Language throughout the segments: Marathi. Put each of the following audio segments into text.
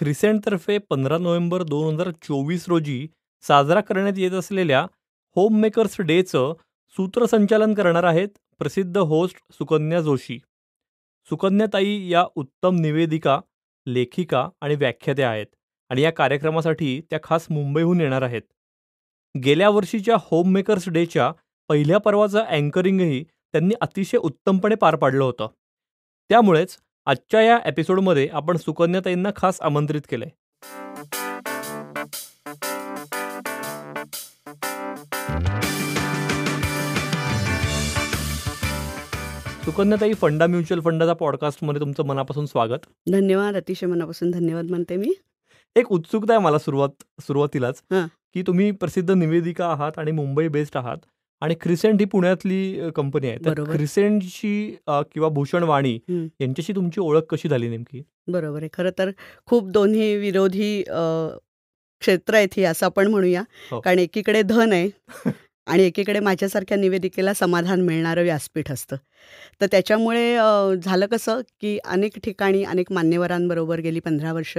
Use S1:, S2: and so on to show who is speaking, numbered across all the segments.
S1: क्रिसेंटतर्फे पंधरा नोव्हेंबर दोन हजार चोवीस रोजी साजरा करण्यात येत असलेल्या होममेकर्स डेचं सूत्रसंचालन करणार आहेत प्रसिद्ध होस्ट सुकन्या जोशी सुकन्याताई या उत्तम निवेदिका लेखिका आणि व्याख्यात्या आहेत आणि या कार्यक्रमासाठी त्या खास मुंबईहून येणार आहेत गेल्या वर्षीच्या होममेकर्स डेच्या पहिल्या पर्वाचं अँकरिंगही त्यांनी अतिशय उत्तमपणे पार पाडलं होतं त्यामुळेच आजच्या या एपिसोडमध्ये आपण सुकन्याताईंना खास आमंत्रित केलंय सुकन्याताई फंडा म्युच्युअल फंडाचा पॉडकास्टमध्ये तुमचं मनापासून स्वागत
S2: धन्यवाद अतिशय मनापासून धन्यवाद म्हणते मी
S1: एक उत्सुकता आहे मला सुरुवात सुरुवातीलाच की तुम्ही प्रसिद्ध निवेदिका आहात आणि मुंबई बेस्ड आहात आणि क्रिसेंट ही पुण्यातली कंपनी आहे
S2: क्रिसेंटची
S1: किंवा भूषण वाणी यांच्याशी तुमची ओळख कशी झाली नेमकी
S2: बरोबर आहे खरं तर खूप दोन्ही विरोधी क्षेत्र आहेत ही असं आपण म्हणूया हो. कारण एकीकडे धन आहे आणि एकीकडे माझ्यासारख्या निवेदिकेला समाधान मिळणारं व्यासपीठ असतं तर त्याच्यामुळे झालं कसं की अनेक ठिकाणी अनेक मान्यवरांबरोबर गेली पंधरा वर्ष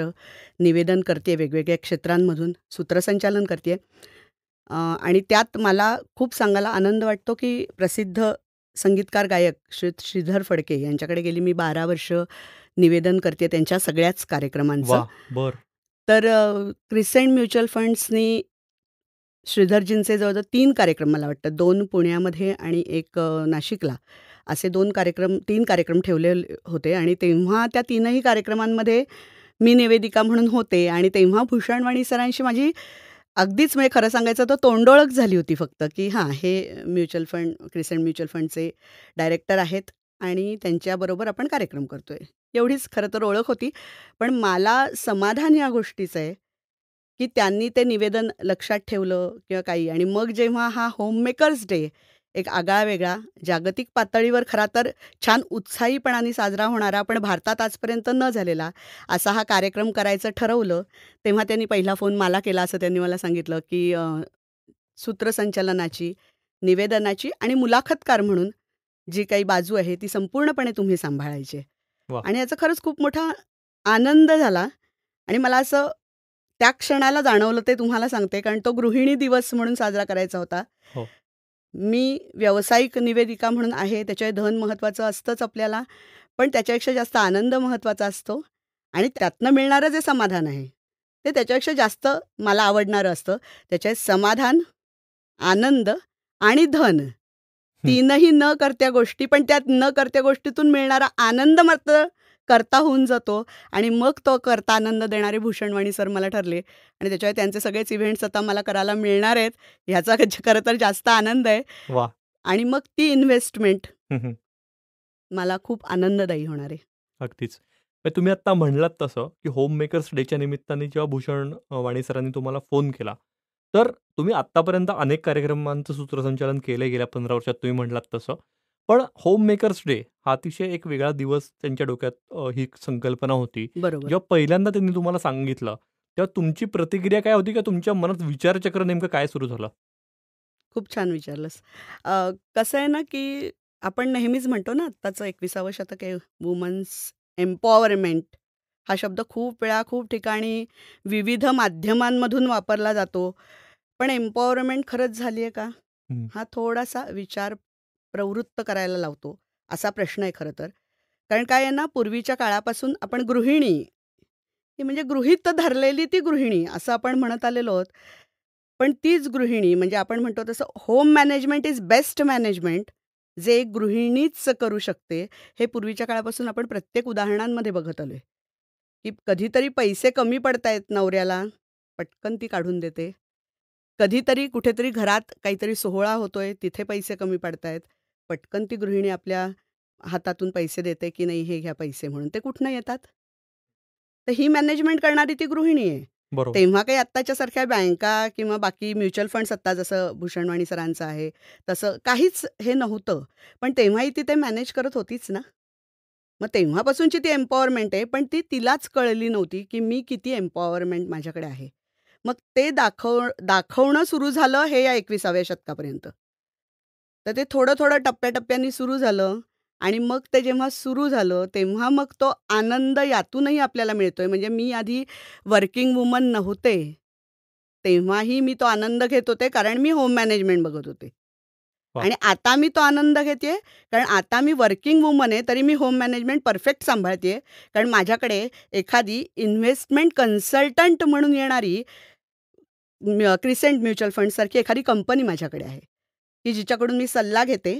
S2: निवेदन करते वेगवेगळ्या क्षेत्रांमधून सूत्रसंचालन करते आणि त्यात मला खूप सांगायला आनंद वाटतो, की प्रसिद्ध संगीतकार गायक श्री श्रीधर फडके यांच्याकडे गेली मी बारा वर्ष निवेदन करते त्यांच्या सगळ्याच कार्यक्रमांचं. तर क्रिसेंट म्युच्युअल फंड्सनी श्रीधरजींचे जवळजवळ तीन कार्यक्रम मला वाटतं दोन पुण्यामध्ये आणि एक नाशिकला असे दोन कार्यक्रम तीन कार्यक्रम ठेवले होते आणि तेव्हा त्या तीनही कार्यक्रमांमध्ये मी निवेदिका म्हणून होते आणि तेव्हा भूषणवाणी सरांशी माझी अगदीच म्हणजे खरं सांगायचं तर तोंडोळख झाली होती फक्त की हां हे म्युच्युअल फंड क्रिसेंट म्युच्युअल फंडचे डायरेक्टर आहेत आणि त्यांच्याबरोबर आपण कार्यक्रम करतोय एवढीच खरं तर ओळख होती पण मला समाधान या गोष्टीचं आहे की त्यांनी ते निवेदन लक्षात ठेवलं किंवा काही आणि मग जेव्हा हा होममेकर्स डे एक आगळा वेगळा जागतिक पातळीवर खरा तर छान उत्साहीपणाने साजरा होणारा पण भारतात आजपर्यंत न झालेला असा हा कार्यक्रम करायचं ठरवलं तेव्हा त्यांनी पहिला फोन मला केला असं त्यांनी मला सांगितलं की सूत्रसंचलनाची निवेदनाची आणि मुलाखतकार म्हणून जी काही बाजू आहे ती संपूर्णपणे तुम्ही सांभाळायची आणि याचा खरंच खूप मोठा आनंद झाला आणि मला असं त्या क्षणाला जाणवलं ते तुम्हाला सांगते कारण तो गृहिणी दिवस म्हणून साजरा करायचा होता हो. मी व्यावसायिक निवेदिका म्हणून आहे त्याच्या धन महत्त्वाचं असतंच आपल्याला पण त्याच्यापेक्षा जास्त आनंद महत्त्वाचा असतो आणि त्यातनं मिळणारं जे समाधान आहे ते त्याच्यापेक्षा जास्त मला आवडणारं असतं त्याच्यात समाधान आनंद आणि धन तीनही न करत्या गोष्टी पण त्यात न करत्या गोष्टीतून मिळणारा आनंद मात्र करता होऊन जातो आणि मग तो करता आनंद देणारे भूषणवाणी सर मला ठरले आणि त्याच्यावर त्यांचे सगळेच इव्हेंट्स आता मला करायला मिळणार आहेत ह्याचा खरं तर जास्त आनंद आहे आणि मग ती इन्व्हेस्टमेंट मला खूप आनंददायी होणार आहे
S1: अगदीच तुम्ही आता म्हणलात तसं की होम मेकर्स डेच्या निमित्ताने जेव्हा भूषण वाणी सरांनी तुम्हाला फोन केला तर तुम्ही आतापर्यंत अनेक कार्यक्रमांचं सूत्रसंचालन केलं गेल्या पंधरा वर्षात तुम्ही म्हणलात तसं पण होम मेकर्स डे हा अतिशय एक वेगळा दिवस त्यांच्या डोक्यात ही संकल्पना होती जेव्हा पहिल्यांदा त्यांनी तुम्हाला सांगितलं तेव्हा तुमची प्रतिक्रिया काय होती का तुमच्या मनात विचारचक्र नेमकं काय सुरू झालं
S2: खूप छान विचारलंस कसं आहे ना की आपण नेहमीच म्हणतो ना आत्ताचं एकविसावं शतक आहे वुमन्स एम्पॉवरमेंट हा शब्द खूप वेळा खूप ठिकाणी विविध माध्यमांमधून वापरला जातो पण एम्पॉवरमेंट खरंच झाली आहे का हा थोडासा विचार प्रवृत्त करायला लावतो असा प्रश्न आहे खरं तर कारण काय आहे ना पूर्वीच्या काळापासून आपण गृहिणी ही म्हणजे गृहित धरलेली ती गृहिणी असं आपण म्हणत आलेलो आहोत पण तीच गृहिणी म्हणजे आपण म्हणतो तसं home management is best management जे एक गृहिणीच करू शकते हे पूर्वीच्या काळापासून आपण प्रत्येक उदाहरणांमध्ये बघत आलो आहे की कधीतरी पैसे कमी पडतायत नवऱ्याला पटकन ती काढून देते कधीतरी कुठेतरी घरात काहीतरी सोहळा होतोय तिथे पैसे कमी पडतायत पटकन ती गृहिणी आपल्या हातातून पैसे देते की नाही हे घ्या पैसे म्हणून ते कुठनं येतात तर ही मॅनेजमेंट करणारी ती गृहिणी आहे तेव्हा काही आत्ताच्या सारख्या बँका किंवा बाकी म्युच्युअल फंड सत्ता जसं भूषणवाणी सरांचं आहे तसं काहीच हे नव्हतं पण तेव्हाही ती ते मॅनेज करत होतीच ना मग तेव्हापासूनची ती एम्पॉवरमेंट आहे पण ती तिलाच कळली नव्हती की मी किती एम्पॉवरमेंट माझ्याकडे आहे मग ते दाखव दाखवणं सुरू झालं हे या एकविसाव्या शतकापर्यंत तर ते थोडं थोडं टप्प्याटप्प्याने सुरू झालं आणि मग ते जेव्हा सुरू झालं तेव्हा मग तो आनंद यातूनही आपल्याला मिळतोय म्हणजे मी आधी वर्किंग वुमन नव्हते तेव्हाही मी तो आनंद घेत होते कारण मी होम मॅनेजमेंट बघत होते आणि आता मी तो आनंद घेते कारण आता मी वर्किंग वुमन आहे तरी मी होम मॅनेजमेंट परफेक्ट सांभाळते कारण माझ्याकडे एखादी इन्व्हेस्टमेंट कन्सल्टंट म्हणून येणारी क्रिसेंट म्युच्युअल फंडसारखी एखादी कंपनी माझ्याकडे आहे की जिच्याकडून मी सल्ला घेते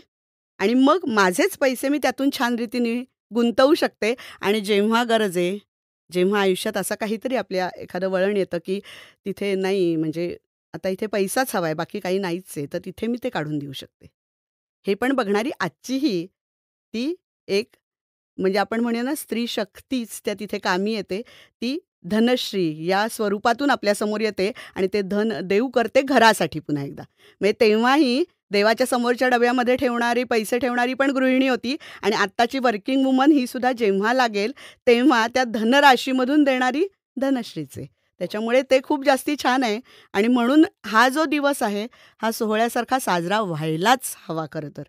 S2: आणि मग माझेच पैसे मी त्यातून छान रीतीने गुंतवू शकते आणि जेव्हा गरज आहे जेव्हा आयुष्यात असं काहीतरी आपल्या एखादं वळण येतं की तिथे नाही म्हणजे आता इथे पैसाच हवा आहे बाकी काही नाहीच आहे तर तिथे मी ते काढून देऊ शकते हे पण बघणारी आजचीही ती एक म्हणजे आपण म्हणूया ना स्त्री शक्तीच त्या तिथे कामी येते ती धनश्री या स्वरूपातून आपल्यासमोर येते आणि ते धन देऊ करते घरासाठी पुन्हा एकदा म्हणजे तेव्हाही देवाच्या समोरच्या डब्यामध्ये ठेवणारी पैसे ठेवणारी पण गृहिणी होती आणि आत्ताची वर्किंग वुमन ही सुद्धा जेव्हा लागेल तेव्हा त्या धनराशीमधून देणारी धनश्रीचे त्याच्यामुळे ते खूप जास्ती छान आहे आणि म्हणून हा जो दिवस आहे हा सोहळ्यासारखा साजरा व्हायलाच हवा खरं तर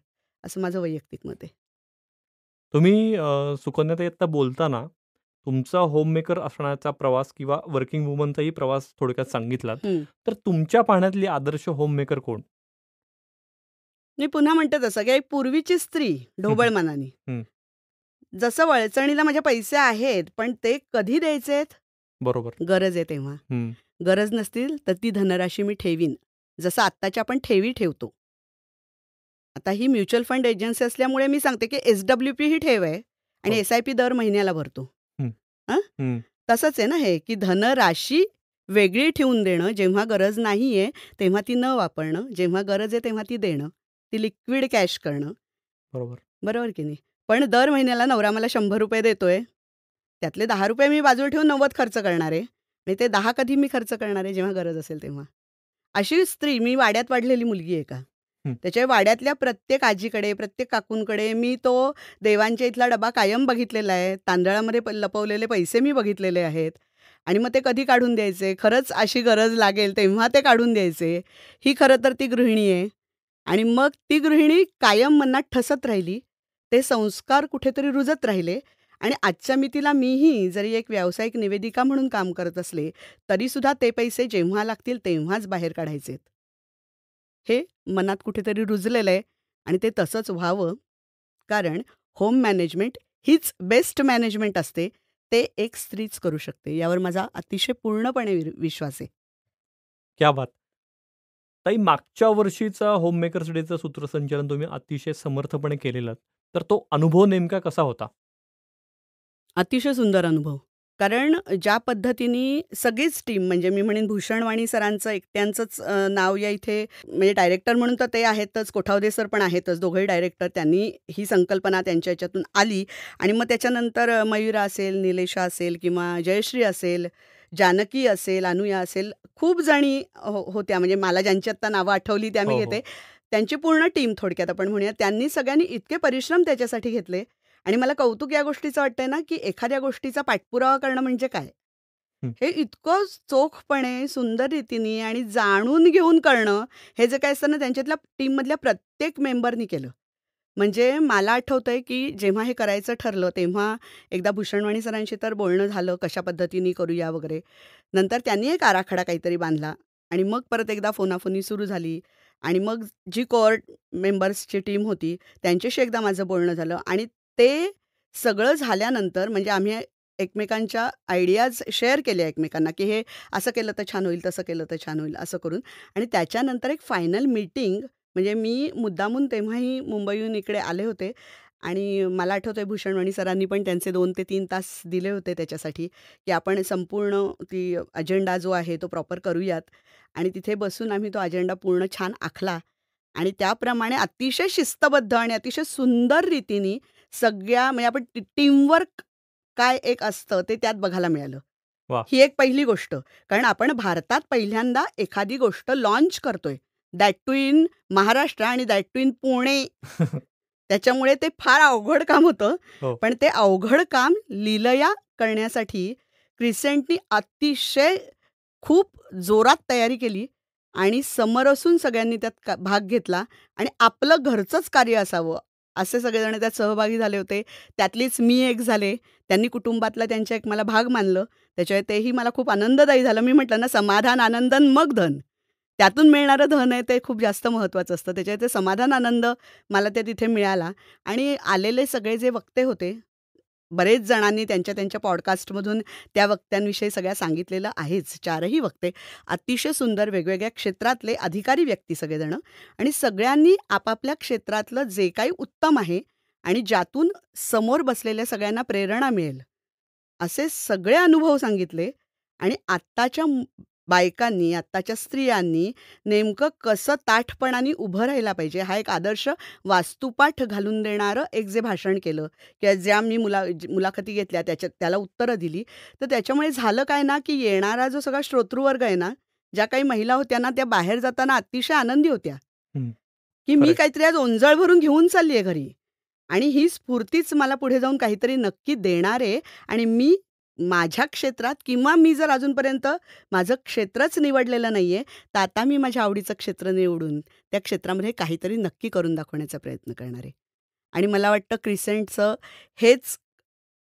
S2: असं माझं वैयक्तिक मत आहे
S1: तुम्ही सुकन्याता बोलताना तुमचा होममेकर असण्याचा प्रवास किंवा वर्किंग वुमनचाही प्रवास थोडक्यात सांगितला तर तुमच्या पाहण्यातली आदर्श होममेकर कोण
S2: मी पुन्हा म्हणते तसं की पूर्वीची स्त्री ढोबळ मनाने जसं वळचणीला माझे पैसे आहेत पण ते कधी द्यायचे आहेत बरोबर गरज आहे तेव्हा गरज नसतील तर ती धनराशी मी ठेवीन जसं आत्ताच्या आपण ठेवी ठेवतो आता ही म्युच्युअल फंड एजन्सी असल्यामुळे मी सांगते की एसडब्ल्यू पी ही ठेव आहे आणि एसआयपी हो. एस आय पी दर महिन्याला भरतो तसंच आहे ना हे की धनराशी वेगळी ठेवून देणं जेव्हा गरज नाहीये तेव्हा ती न वापरणं जेव्हा गरज आहे तेव्हा ती देणं ती लिक्विड कॅश करणं बरोबर बरोबर की नाही पण दर महिन्याला नवरा मला शंभर रुपये देतोय त्यातले दहा रुपये मी बाजूला ठेवून नव्वद खर्च करणार आहे म्हणजे ते दहा कधी मी खर्च करणार आहे जेव्हा गरज असेल तेव्हा अशी स्त्री मी वाड्यात वाढलेली मुलगी आहे का त्याच्या वाड्यातल्या प्रत्येक आजीकडे प्रत्येक काकूंकडे मी तो देवांच्या इथला डबा कायम बघितलेला आहे तांदळामध्ये लपवलेले पैसे मी बघितलेले आहेत आणि मग ते कधी काढून द्यायचे खरंच अशी गरज लागेल तेव्हा ते काढून द्यायचे ही खरं तर ती गृहिणी आहे आणि मग ती गृहिणी कायम मनात ठसत राहिली ते संस्कार कुठेतरी रुजत राहिले आणि आजच्या मितीला मीही जरी एक व्यावसायिक निवेदिका म्हणून काम करत असले तरीसुद्धा ते पैसे जेव्हा लागतील तेव्हाच बाहेर काढायचेत हे मनात कुठेतरी रुजलेलं आहे आणि ते तसंच व्हावं कारण होम मॅनेजमेंट हीच बेस्ट मॅनेजमेंट असते ते एक स्त्रीच करू शकते यावर माझा अतिशय पूर्णपणे विश्वास आहे
S1: क्या बात ताई मागच्या वर्षीचा होममेकर्स डेचं सूत्रसंचालन तुम्ही अतिशय समर्थपणे केलेलं तर तो अनुभव नेमका कसा होता?
S2: अतिशय सुंदर अनुभव. कारण ज्या पद्धतीने सगळीच टीम म्हणजे मी म्हणेन भूषणवाणी सरांचं एकट्यांचंच नाव या इथे म्हणजे डायरेक्टर म्हणून तर ते आहेतच कोठावदे सर पण आहेतच दोघंही डायरेक्टर त्यांनी ही संकल्पना त्यांच्या ह्याच्यातून आली आणि मग त्याच्यानंतर मयुरा असेल निलेशा असेल किंवा जयश्री असेल जानकी असेल अनुया असेल खूप जणी हो होत्या म्हणजे मला ज्यांची आत्ता नावं आठवली त्या मी हो, हो. घेते त्यांची पूर्ण टीम थोडक्यात आपण म्हणूया त्यांनी सगळ्यांनी इतके परिश्रम त्याच्यासाठी घेतले आणि मला कौतुक या गोष्टीचं वाटतंय ना की एखाद्या गोष्टीचा पाठपुरावा करणं म्हणजे काय हे इतकं चोखपणे सुंदर रीतीने आणि जाणून घेऊन करणं हे जे काय असतं ना त्यांच्यातल्या टीममधल्या प्रत्येक मेंबरनी केलं म्हणजे मला आठवतंय की जेव्हा हे करायचं ठरलं तेव्हा एकदा भूषणवाणी सरांशी तर बोलणं झालं कशा पद्धतीने करूया वगैरे. नंतर त्यांनी एक आराखडा काहीतरी बांधला आणि मग परत एकदा फोनाफोनी सुरू झाली आणि मग जी कोर्ट मेंबर्सची टीम होती त्यांच्याशी एकदा माझं बोलणं झालं आणि ते सगळं झाल्यानंतर म्हणजे आम्ही एकमेकांच्या आयडियाज शेअर केल्या एकमेकांना, की हे असं केलं तर छान होईल, तसं केलं तर छान होईल, असं करून आणि त्याच्यानंतर एक फायनल मीटिंग म्हणजे मी मुद्दामून तेव्हाही मुंबईहून इकडे आले होते आणि मला आठवतं भूषणवाणी सरांनी पण त्यांचे दोन ते तीन तास दिले होते त्याच्यासाठी की आपण संपूर्ण ती अजेंडा जो आहे तो प्रॉपर करूयात आणि तिथे बसून आम्ही तो अजेंडा पूर्ण छान आखला आणि त्याप्रमाणे अतिशय शिस्तबद्ध आणि अतिशय सुंदर रीतीने सगळ्या म्हणजे आपण टीमवर्क काय एक असतं ते त्यात बघायला मिळालं ही एक पहिली गोष्ट कारण आपण भारतात पहिल्यांदा एखादी गोष्ट लॉन्च करतोय दॅट टू इन महाराष्ट्र आणि दॅट टू इन पुणे त्याच्यामुळे ते फार अवघड काम होतं हो. पण ते अवघड काम लिलया करण्यासाठी क्रिसेंटनी अतिशय खूप जोरात तयारी केली आणि समर असून सगळ्यांनी त्यात भाग घेतला आणि आपलं घरचंच कार्य असावं असे सगळेजण त्यात सहभागी झाले होते त्यातलीच मी एक झाले त्यांनी कुटुंबातला त्यांच्या एक मला भाग मानलं त्याच्यामुळे तेही मला खूप आनंददायी झालं मी म्हटलं ना समाधान आनंदन मग धन त्यातून मिळणारं धन आहे ते खूप जास्त महत्त्वाचं असतं त्याच्या ते समाधान आनंद मला ते तिथे मिळाला आणि आलेले सगळे जे वक्ते होते बरेच जणांनी त्यांच्या त्यांच्या पॉडकास्टमधून त्या वक्त्यांविषयी सगळ्या सांगितलेलं आहेच चारही वक्ते अतिशय सुंदर वेगवेगळ्या क्षेत्रातले अधिकारी व्यक्ती सगळेजणं आणि सगळ्यांनी आपापल्या क्षेत्रातलं जे काही उत्तम आहे आणि ज्यातून समोर बसलेल्या सगळ्यांना प्रेरणा मिळेल असे सगळे अनुभव सांगितले आणि आत्ताच्या बायकांनी आत्ताच्या स्त्रियांनी नेमकं कसं ताठपणाने उभं राहायला पाहिजे हा एक आदर्श वास्तुपाठ घालून देणारं एक जे भाषण केलं किंवा ज्या मी मुला मुलाखती घेतल्या त्याच्या त्याला उत्तरं दिली तर त्याच्यामुळे झालं काय ना की येणारा जो सगळा श्रोतृवर्ग आहे ना ज्या काही महिला होत्या ना त्या बाहेर जाताना अतिशय आनंदी होत्या की मी काहीतरी आज ओंजळ भरून घेऊन चालली आहे घरी आणि ही स्फूर्तीच मला पुढे जाऊन काहीतरी नक्की देणार आहे आणि मी माझ्या क्षेत्रात किंवा मी जर अजूनपर्यंत माझं क्षेत्रच निवडलेलं नाही आहे, तर आता मी माझ्या आवडीचं क्षेत्र निवडून त्या क्षेत्रामध्ये काहीतरी नक्की करून दाखवण्याचा प्रयत्न करणार आहे. आणि मला वाटतं क्रिसेंटचं हेच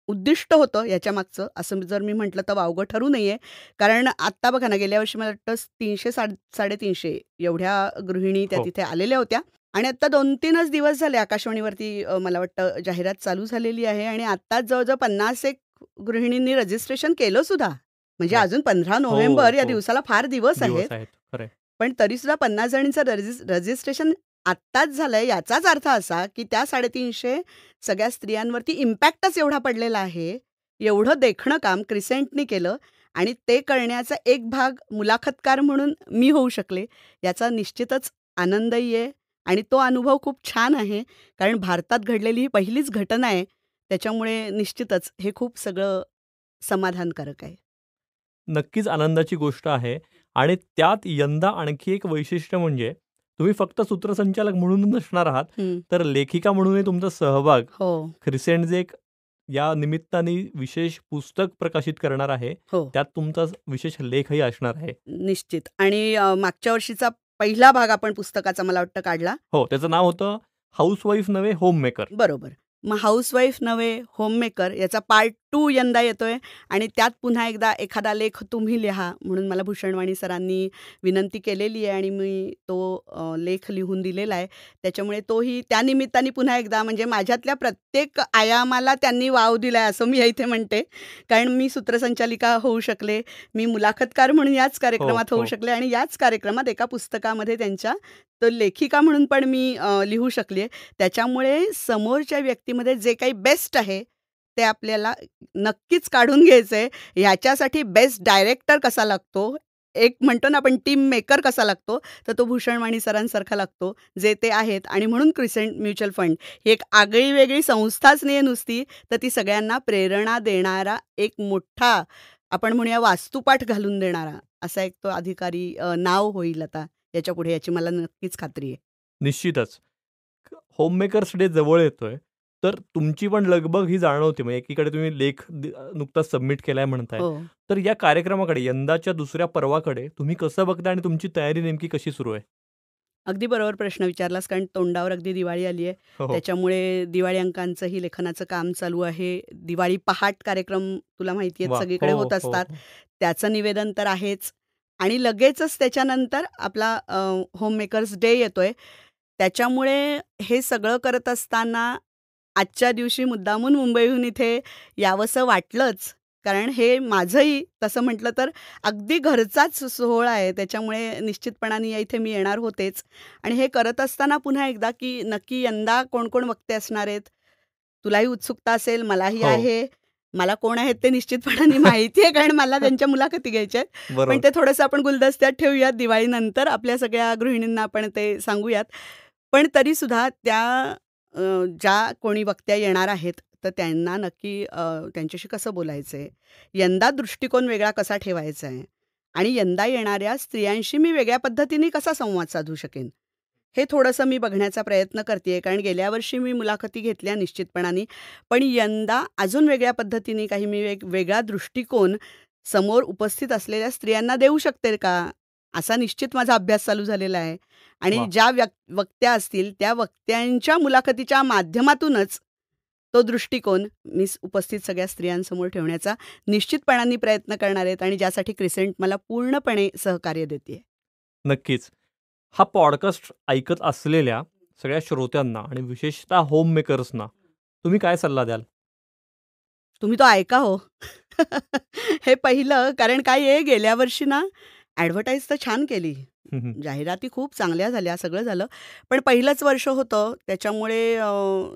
S2: उद्दिष्ट होतं याच्यामागचं, असं जर मी म्हटलं तर वावगं ठरू नये. कारण आत्ता बघा ना, गेल्या वर्षी मला वाटतं तीनशे साडे साडेतीनशे एवढ्या गृहिणी त्या हो. तिथे आलेल्या होत्या आणि आत्ता दोन तीनच दिवस झाले आकाशवाणीवरती मला वाटतं जाहिरात चालू झालेली आहे आणि आत्ताच जवळजवळ पन्नास एक गृहिणींनी रजिस्ट्रेशन केलं सुद्धा म्हणजे हो. अजून पंधरा हो, नोव्हेंबर या हो. दिवसाला फार दिवस
S1: आहेत
S2: पण तरी सुद्धा पन्नास जणींचं रजिस्ट्रेशन आत्ताच झालंय याचाच अर्थ असा की त्या साडेतीनशे सगळ्या स्त्रियांवरती इम्पॅक्टच एवढा पडलेला आहे एवढं देखणं काम क्रिसेंटनी केलं आणि ते करण्याचा एक भाग मुलाखतकार म्हणून मी होऊ शकले याचा निश्चितच आनंदही आहे आणि तो अनुभव खूप छान आहे कारण भारतात घडलेली ही पहिलीच घटना आहे त्याच्यामुळे निश्चितच हे खूप सगळं समाधानकारक आहे
S1: नक्कीच आनंदाची गोष्ट आहे आणि त्यात यंदा आणखी एक वैशिष्ट्य म्हणजे तुम्ही फक्त सूत्रसंचालक म्हणून नसणार आहात तर लेखिका म्हणूनही तुमचा सहभाग हो ख्रिसेंट जे एक या निमित्ताने विशेष पुस्तक प्रकाशित करणार आहे हो त्यात तुमचा विशेष लेखही असणार आहे
S2: निश्चित आणि मागच्या वर्षीचा पहिला भाग आपण पुस्तकाचा मला वाटतं काढला
S1: हो त्याचं नाव होतं हाऊस वाईफ नव्हे होम मेकर बरोबर
S2: मग हाऊसवाईफ नव्हे होममेकर याचा पार्ट टू यंदा येतोय आणि त्यात पुन्हा एकदा एखादा लेख तुम्ही लिहा म्हणून मला भूषणवाणी सरांनी विनंती केलेली आहे आणि मी तो लेख लिहून दिलेला आहे त्याच्यामुळे तोही त्यानिमित्ताने पुन्हा एकदा म्हणजे माझ्यातल्या प्रत्येक आयामाला त्यांनी वाव दिला आहे असं मी इथे म्हणते कारण मी सूत्रसंचालिका होऊ शकले मी मुलाखतकार म्हणून याच कार्यक्रमात हो, होऊ हो. शकले आणि याच कार्यक्रमात एका पुस्तकामध्ये त्यांच्या तर लेखिका म्हणून पण मी लिहू शकले त्याच्यामुळे समोरच्या व्यक्तीमध्ये जे काही बेस्ट आहे ते आपल्याला नक्कीच काढून घ्यायचं आहे ह्याच्यासाठी बेस्ट डायरेक्टर कसा लागतो एक म्हणतो ना आपण टीम मेकर कसा लागतो तर तो भूषण वाणी सरांसारखा लागतो जे ते आहेत आणि म्हणून क्रिसेंट म्युच्युअल फंड ही एक आगळी वेगळी संस्थाच नाही आहे नुसती तर ती सगळ्यांना प्रेरणा देणारा एक मोठा आपण म्हणूया वास्तुपाठ घालून देणारा असा एक तो अधिकारी नाव होईल आता याच्या पुढे याची मला नक्कीच खात्री आहे
S1: निश्चितच होममेकर्स डे जवळ येतोय तर तुमची पण लगबग ही जाणवते म्हणजे एकीकडे तुम्ही लेख नुकताच सबमिट केलाय म्हणताय हो. तर या कार्यक्रमाकडे यंदाच्या दुसऱ्या पर्वाकडे तुम्ही कसं बघता आणि तुमची तयारी नेमकी कशी सुरू आहे
S2: अगदी बरोबर प्रश्न विचारलास कारण तोंडावर अगदी दिवाळी आली आहे हो, हो. त्याच्यामुळे दिवाळी अंकांचंही लेखनाचं काम चालू आहे दिवाळी पहाट कार्यक्रम तुला माहिती आहे सगळीकडे होत असतात त्याचं निवेदन तर आहेच आणि लगेचच त्याच्यानंतर आपला होम मेकर्स डे येतोय त्याच्यामुळे हे सगळं करत असताना आजच्या दिवशी मुद्दामून मुंबईहून इथे यावंसं वाटलंच कारण हे माझंही तसं म्हटलं तर अगदी घरचाच सोहळा आहे त्याच्यामुळे निश्चितपणाने या इथे मी येणार होतेच आणि हे करत असताना पुन्हा एकदा की नक्की यंदा कोण कोण वक्ते असणार आहेत तुलाही उत्सुकता असेल मलाही हो. आहे मला कोण आहेत ते निश्चितपणाने माहिती आहे कारण मला त्यांच्या मुलाखती घ्यायच्या आहेत पण ते थोडंसं आपण गुलदस्त्यात ठेवूयात दिवाळीनंतर आपल्या सगळ्या गृहिणींना आपण ते सांगूयात पण तरीसुद्धा त्या ज्या कोणी वक्त्या येणार आहेत तर त्यांना नक्की त्यांच्याशी कसं बोलायचं आहे यंदा दृष्टिकोन वेगळा कसा ठेवायचा आहे आणि यंदा येणाऱ्या स्त्रियांशी मी वेगळ्या पद्धतीने कसा संवाद साधू शकेन हे थोडंसं मी बघण्याचा प्रयत्न करते कारण गेल्या वर्षी मी मुलाखती घेतल्या निश्चितपणाने पण यंदा अजून वेगळ्या पद्धतीने काही मी वेग वेगळा दृष्टिकोन समोर उपस्थित असलेल्या स्त्रियांना देऊ शकते का असा निश्चित माझा अभ्यास चालू झालेला आहे आणि ज्या वक्त्या असतील त्या वक्त्यांच्या मुलाखतीच्या माध्यमातूनच तो दृष्टिकोन मी उपस्थित सगळ्या स्त्रियांसमोर ठेवण्याचा निश्चितपणाने प्रयत्न करणार आहेत आणि ज्यासाठी क्रिसेंट मला पूर्णपणे सहकार्य देते
S1: नक्कीच हा पॉडकास्ट ऐकत असलेल्या सगळ्या श्रोत्यांना आणि विशेषतः होम मेकर्सना तुम्ही काय सल्ला द्याल
S2: तुम्ही तो ऐका हो हे पहिलं कारण काय आहे गेल्या वर्षी ना ॲडव्हर्टाईज तर छान केली जाहिराती खूप चांगल्या झाल्या सगळं झालं पण पहिलंच वर्ष होतं त्याच्यामुळे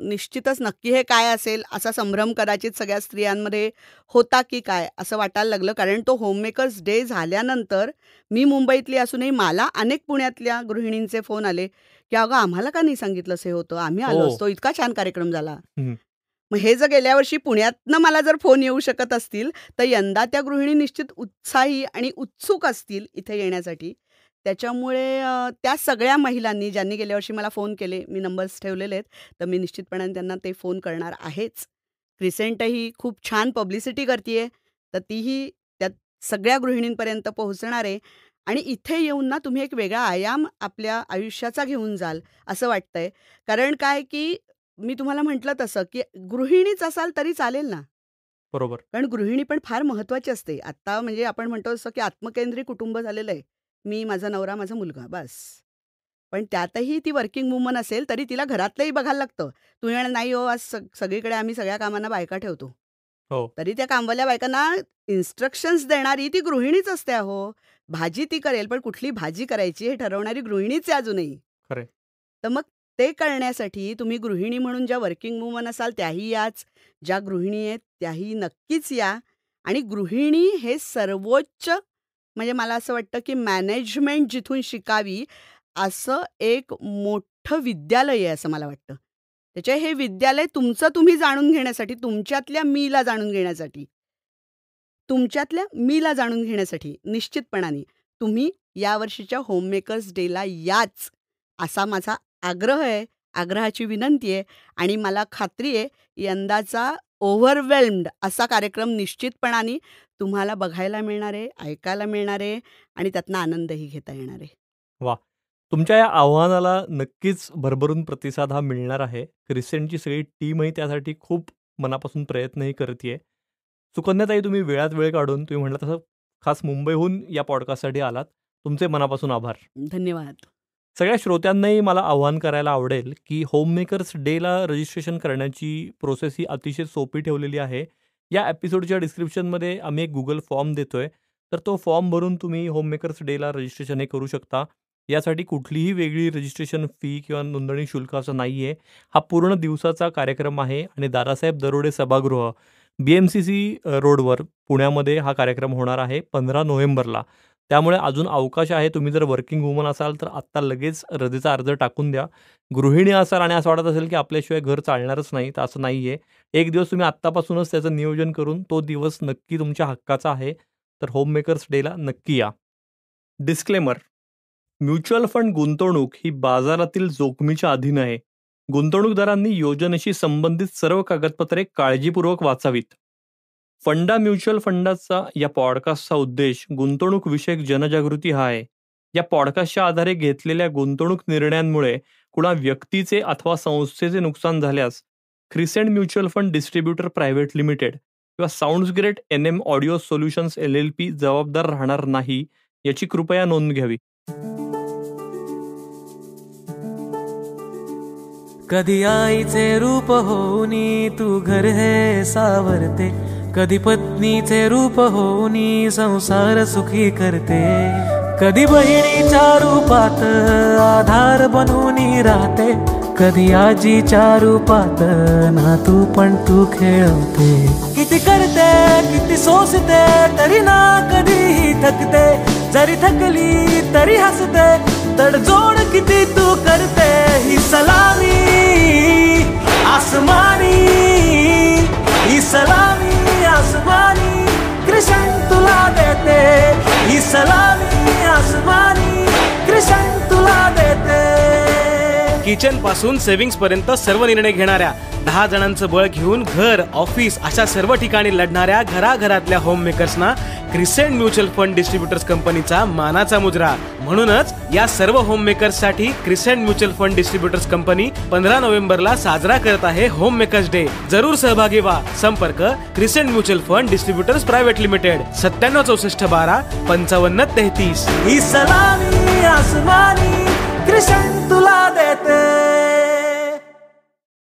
S2: निश्चितच नक्की हे काय असेल असा संभ्रम कदाचित सगळ्या स्त्रियांमध्ये होता की काय असं वाटायला लागलं कारण तो होममेकर्स डे झाल्यानंतर मी मुंबईतली असूनही मला अनेक पुण्यातल्या गृहिणींचे फोन आले की अगं आम्हाला का नाही सांगितलं हे होतं आम्ही आलो हो. असतो इतका छान कार्यक्रम झाला मग हे जर गेल्या वर्षी पुण्यातनं मला जर फोन येऊ शकत असतील तर यंदा त्या गृहिणी निश्चित उत्साही आणि उत्सुक असतील इथे येण्यासाठी त्याच्यामुळे त्या सगळ्या महिलांनी ज्यांनी गेल्या वर्षी मला फोन केले मी नंबर्स ठेवलेले आहेत तर मी निश्चितपणाने त्यांना ते फोन करणार आहेच क्रिसेंटही खूप छान पब्लिसिटी करते तर तीही त्या सगळ्या गृहिणींपर्यंत पोहोचणार आहे आणि इथे येऊन ना तुम्ही एक वेगळा आयाम आपल्या आयुष्याचा घेऊन जाल असं वाटतंय कारण काय की मी तुम्हाला म्हटलं तसं की गृहिणीच असाल तरी चालेल ना बरोबर कारण गृहिणी पण फार महत्वाची असते आता म्हणजे आपण म्हणतो असं की आत्मकेंद्री कुटुंब झालेलं आहे मी माझा नवरा माझा मुलगा बस पण त्यातही ती वर्किंग वुमन असेल तरी तिला घरातलंही बघायला लागतं तू येणार नाही हो आज सगळीकडे आम्ही सगळ्या कामांना बायका ठेवतो हो तरी त्या कामवाल्या बायकांना इन्स्ट्रक्शन्स देणारी ती गृहिणीच असते अहो भाजी ती करेल पण कुठली भाजी करायची हे ठरवणारी गृहिणीच आहे अजूनही खरे तर मग ते करण्यासाठी तुम्ही गृहिणी म्हणून ज्या वर्किंग वुमन असाल त्याही याच ज्या गृहिणी आहेत त्याही नक्कीच या आणि गृहिणी हे सर्वोच्च म्हणजे मला असं वाटतं की मॅनेजमेंट जिथून शिकावी असं एक मोठं विद्यालय आहे असं मला वाटतं त्याच्या हे विद्यालय तुमचं तुम्ही जाणून घेण्यासाठी तुमच्यातल्या मीला जाणून घेण्यासाठी तुमच्यातल्या मीला जाणून घेण्यासाठी निश्चितपणाने तुम्ही यावर्षीच्या होममेकर्स डेला याच असा माझा आग्रह आहे आग्रहाची विनंती आहे आणि मला खात्री आहे यंदाचा ओव्हरवेल्म्ड असा कार्यक्रम निश्चितपणाने तुम्हाला बघायला मिळणार आहे ऐकायला मिळणार आहे आणि त्यातनं आनंदही घेता येणार आहे
S1: वा तुमच्या या आव्हानाला नक्कीच भरभरून प्रतिसाद हा मिळणार आहे क्रिसेंटची सगळी टीमही त्यासाठी खूप मनापासून प्रयत्नही करते सुकन्याताई तुम्ही वेळात वेळ काढून तुम्ही म्हटलं तसं खास मुंबईहून या पॉडकास्टसाठी आलात तुमचे मनापासून आभार धन्यवाद सगळ्या श्रोत्यांनाही मला आव्हान करायला आवडेल की होममेकर्स डेला रजिस्ट्रेशन करण्याची प्रोसेस ही अतिशय सोपी ठेवलेली आहे या एपिसोडच्या डिस्क्रिप्शनमध्ये आम्ही एक गुगल फॉर्म देतोय तर तो फॉर्म भरून तुम्ही होममेकर्स डेला रजिस्ट्रेशन हे करू शकता यासाठी कुठलीही वेगळी रजिस्ट्रेशन फी किंवा नोंदणी शुल्क असं नाही आहे हा पूर्ण दिवसाचा कार्यक्रम आहे आणि दादासाहेब दरोडे सभागृह बी एम सी सी रोडवर पुण्यामध्ये हा कार्यक्रम होणार आहे पंधरा नोव्हेंबरला त्यामुळे अजून अवकाश आहे तुम्ही जर वर्किंग वुमन असाल तर आत्ता लगेच रजेचा अर्ज टाकून द्या गृहिणी असाल आणि असं वाटत असेल की आपल्याशिवाय घर चालणारच नाही तर असं नाही आहे एक दिवस तुम्ही आत्तापासूनच त्याचं नियोजन करून तो दिवस नक्की तुमच्या हक्काचा आहे तर होममेकर्स डेला नक्की या डिस्क्लेमर म्युच्युअल फंड गुंतवणूक ही बाजारातील जोखमीच्या अधीन आहे गुंतवणूकदारांनी योजनेशी संबंधित सर्व कागदपत्रे काळजीपूर्वक वाचावीत फंडा म्युच्युअल फंडाचा या पॉडकास्टचा उद्देश गुंतवणूक विषयक जनजागृती हा आहे या पॉडकास्टच्या आधारे घेतलेल्या गुंतवणूक निर्णयांमुळे कुणा व्यक्तीचे अथवा संस्थेचे नुकसान झाल्यास Crescent mutual fund distributor private limited किंवा sounds great N M audio solutions L L P जबाबदार राहणार नाही याची कृपया नोंद घ्यावी कधी आईचे रूप होऊन तू घर हे सावरते कधी पत्नी पत्नीचे रूप होनी संसार सुखी करते कधी बहिणीच्या रूपात आधार बनूनी राहते कधी आजी रूपात ना तू पण तू खेळवते किती करते किती सोसते तरी ना कधीही थकते जरी थकली तरी हसते तडजोड किती तू करते ही सलामी आसमानी ही सलामी आसमानी कृष्ण तुला देते ही सलामी आसमानी कृष्ण तुला देते किचन पासून सेव्हिंग्स पर्यंत सर्व निर्णय घेणाऱ्या दहा जणांचं बळ घेऊन घर ऑफिस अशा सर्व ठिकाणी लढणाऱ्या घराघरातल्या होम मेकर्सना क्रिसेंट म्युच्युअल फंड डिस्ट्रीब्युटर्स कंपनीचा मानाचा मुजरा म्हणूनच या सर्व होम मेकर्ससाठी crescent mutual fund distributors company पंधरा नोव्हेंबरला साजरा करत आहे होम मेकर्स डे जरूर सहभागी व्हा संपर्क crescent mutual fund distributors private limited सत्त्याण्णव चौसष्ट बारा पंचावन्न तेहतीस ही
S2: सलामी आसमानी क्रिसेंट तुला देते